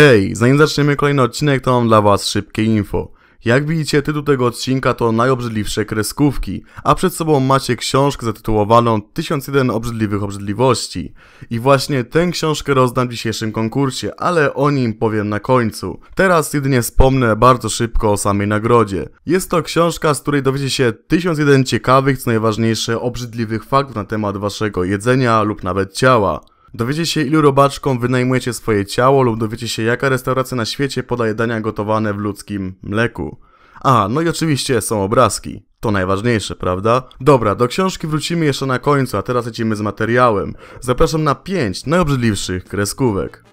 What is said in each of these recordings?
Hej, zanim zaczniemy kolejny odcinek, to mam dla Was szybkie info. Jak widzicie, tytuł tego odcinka to najobrzydliwsze kreskówki, a przed sobą macie książkę zatytułowaną 1001 obrzydliwych obrzydliwości. I właśnie tę książkę rozdam w dzisiejszym konkursie, ale o nim powiem na końcu. Teraz jedynie wspomnę bardzo szybko o samej nagrodzie. Jest to książka, z której dowiecie się 1001 ciekawych, co najważniejsze, obrzydliwych faktów na temat waszego jedzenia lub nawet ciała. Dowiecie się, ilu robaczkom wynajmujecie swoje ciało lub dowiecie się, jaka restauracja na świecie podaje dania gotowane w ludzkim mleku. A, no i oczywiście są obrazki. To najważniejsze, prawda? Dobra, do książki wrócimy jeszcze na końcu, a teraz lecimy z materiałem. Zapraszam na 5 najobrzydliwszych kreskówek.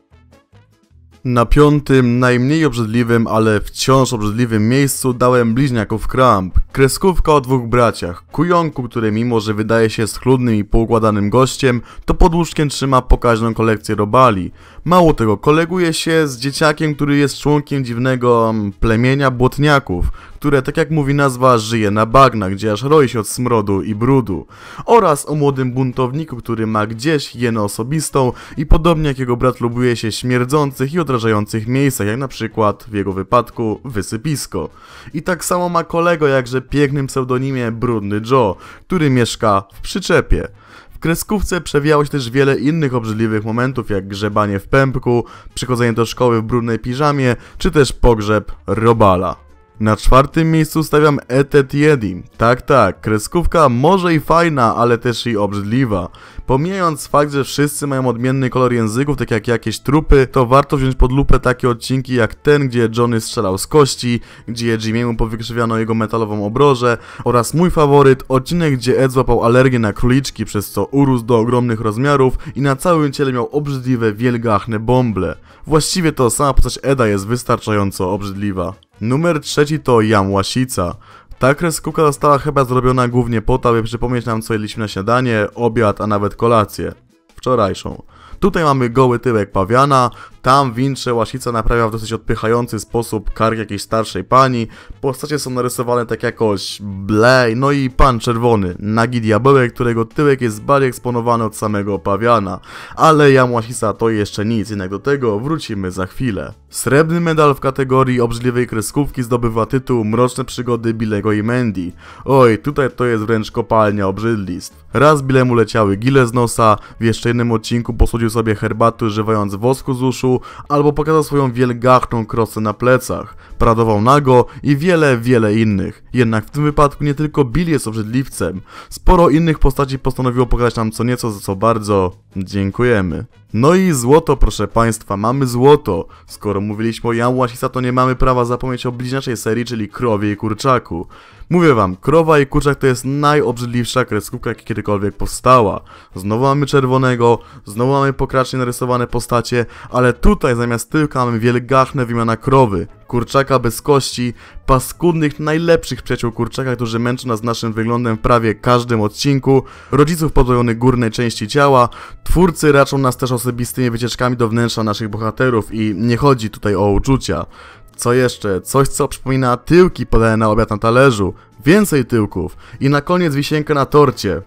Na piątym, najmniej obrzydliwym, ale wciąż obrzydliwym miejscu dałem bliźniaków Kramp, Kreskówka o dwóch braciach, kujonku, który mimo, że wydaje się schludnym i poukładanym gościem, to pod łóżkiem trzyma pokaźną kolekcję robali. Mało tego, koleguje się z dzieciakiem, który jest członkiem dziwnego mm, plemienia błotniaków, które, tak jak mówi nazwa, żyje na bagna, gdzie aż roi się od smrodu i brudu. Oraz o młodym buntowniku, który ma gdzieś jenę osobistą i podobnie jak jego brat lubuje się śmierdzących i odrażających miejscach, jak na przykład w jego wypadku wysypisko. I tak samo ma kolego jakże pięknym pseudonimie Brudny Joe, który mieszka w przyczepie. W kreskówce przewijało się też wiele innych obrzydliwych momentów, jak grzebanie w pępku, przychodzenie do szkoły w brudnej piżamie, czy też pogrzeb Robala. Na czwartym miejscu stawiam Etet Jedi. Tak, tak, kreskówka może i fajna, ale też i obrzydliwa. Pomijając fakt, że wszyscy mają odmienny kolor języków, tak jak jakieś trupy, to warto wziąć pod lupę takie odcinki jak ten, gdzie Johnny strzelał z kości, gdzie Jimmy'emu powykrzywiano jego metalową obrożę oraz mój faworyt, odcinek, gdzie Ed złapał alergię na króliczki, przez co urósł do ogromnych rozmiarów i na całym ciele miał obrzydliwe, wielgachne bąble. Właściwie to sama postać Eda jest wystarczająco obrzydliwa. Numer trzeci to Jam Łasica. Ta kreskówka została chyba zrobiona głównie po to, aby przypomnieć nam co jedliśmy na śniadanie, obiad, a nawet kolację. Wczorajszą. Tutaj mamy goły tyłek pawiana, tam Wincze łasica naprawia w dosyć odpychający sposób kark jakiejś starszej pani. Postacie są narysowane tak jakoś blej. No i pan czerwony, nagi diabełek, którego tyłek jest bardziej eksponowany od samego pawiana. Ale jam łasica to jeszcze nic, jednak do tego wrócimy za chwilę. Srebrny medal w kategorii obrzydliwej kreskówki zdobywa tytuł Mroczne przygody Bilego i Mandy. Oj, tutaj to jest wręcz kopalnia obrzydlistw. Raz Bilemu leciały gile z nosa, w jeszcze jednym odcinku posłodził sobie herbaty używając wosku z uszu, albo pokazał swoją wielgachną krosę na plecach. pradował nago i wiele, wiele innych. Jednak w tym wypadku nie tylko Bill jest obrzydliwcem. Sporo innych postaci postanowiło pokazać nam co nieco, za co bardzo dziękujemy. No i złoto, proszę państwa, mamy złoto. Skoro mówiliśmy o Jamu Łasisa, to nie mamy prawa zapomnieć o bliźniaczej serii, czyli krowie i kurczaku. Mówię wam, krowa i kurczak to jest najobrzydliwsza kreskówka, jaka kiedykolwiek powstała. Znowu mamy czerwonego, znowu mamy pokracznie narysowane postacie, ale tutaj zamiast tyłka mamy wielgachne wymiana krowy kurczaka bez kości, paskudnych, najlepszych przyjaciół kurczaka, którzy męczą nas naszym wyglądem w prawie każdym odcinku, rodziców podwojonych górnej części ciała, twórcy raczą nas też osobistymi wycieczkami do wnętrza naszych bohaterów i nie chodzi tutaj o uczucia. Co jeszcze? Coś, co przypomina tyłki podane na obiad na talerzu. Więcej tyłków. I na koniec wisienkę na torcie.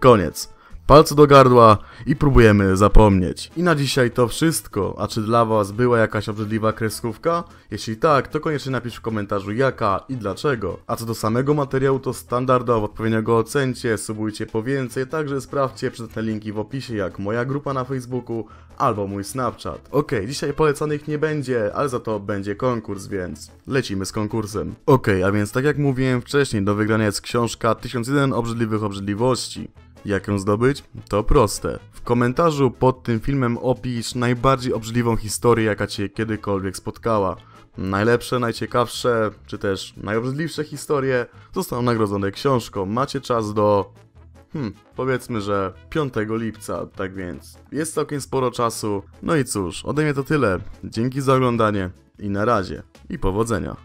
Koniec palce do gardła i próbujemy zapomnieć. I na dzisiaj to wszystko. A czy dla Was była jakaś obrzydliwa kreskówka? Jeśli tak, to koniecznie napisz w komentarzu jaka i dlaczego. A co do samego materiału, to standardowo odpowiednio go ocencie, subujcie po więcej, także sprawdźcie przydatne linki w opisie, jak moja grupa na Facebooku albo mój Snapchat. Ok, dzisiaj polecanych nie będzie, ale za to będzie konkurs, więc lecimy z konkursem. Ok, a więc tak jak mówiłem wcześniej, do wygrania jest książka 1001 obrzydliwych obrzydliwości. Jak ją zdobyć? To proste. W komentarzu pod tym filmem opisz najbardziej obrzydliwą historię, jaka cię kiedykolwiek spotkała. Najlepsze, najciekawsze, czy też najobrzydliwsze historie zostaną nagrodzone książką. Macie czas do... Hmm, powiedzmy, że 5 lipca, tak więc jest całkiem sporo czasu. No i cóż, ode mnie to tyle. Dzięki za oglądanie i na razie. I powodzenia.